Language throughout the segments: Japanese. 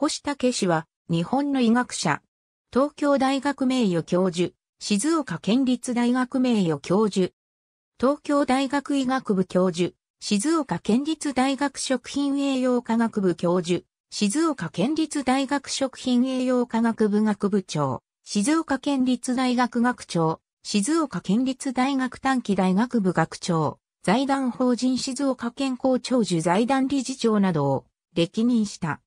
星武氏は、日本の医学者、東京大学名誉教授、静岡県立大学名誉教授、東京大学医学部教授、静岡県立大学食品栄養科学部教授、静岡県立大学食品栄養科学部学部長、静岡県立大学学長、静岡県立大学短期大学部学長、財団法人静岡健康長寿財団理事長などを歴任した。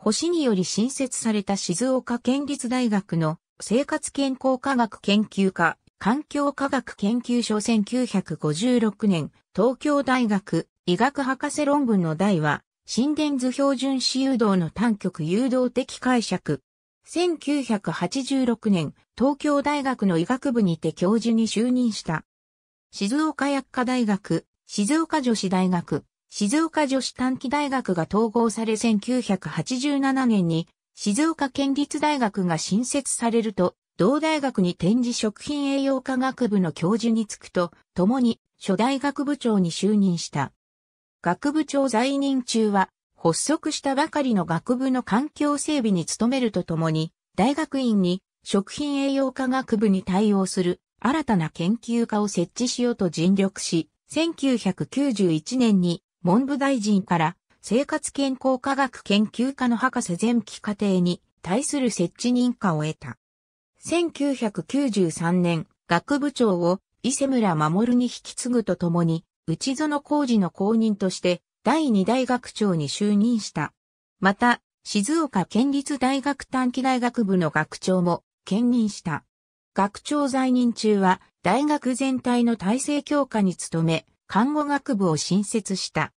星により新設された静岡県立大学の生活健康科学研究科、環境科学研究所1956年、東京大学医学博士論文の題は、心電図標準子誘導の単極誘導的解釈。1986年、東京大学の医学部にて教授に就任した。静岡薬科大学、静岡女子大学、静岡女子短期大学が統合され1987年に静岡県立大学が新設されると、同大学に展示食品栄養科学部の教授に就くと、共に初代学部長に就任した。学部長在任中は、発足したばかりの学部の環境整備に努めるとともに、大学院に食品栄養科学部に対応する新たな研究科を設置しようと尽力し、1991年に文部大臣から生活健康科学研究科の博士前期課程に対する設置認可を得た。1993年、学部長を伊勢村守に引き継ぐとともに、内園工事の公認として第二大学長に就任した。また、静岡県立大学短期大学部の学長も兼任した。学長在任中は大学全体の体制強化に努め、看護学部を新設した。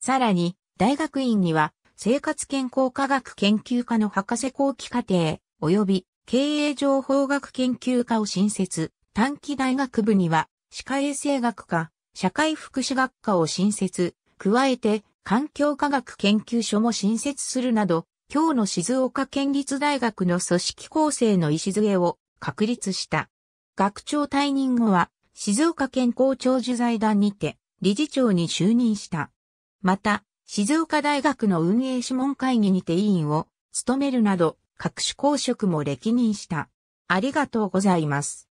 さらに、大学院には、生活健康科学研究科の博士後期課程、及び経営情報学研究科を新設、短期大学部には、歯科衛生学科、社会福祉学科を新設、加えて、環境科学研究所も新設するなど、今日の静岡県立大学の組織構成の礎を確立した。学長退任後は、静岡県校長受財団にて理事長に就任した。また、静岡大学の運営諮問会議にて委員を務めるなど、各種公職も歴任した。ありがとうございます。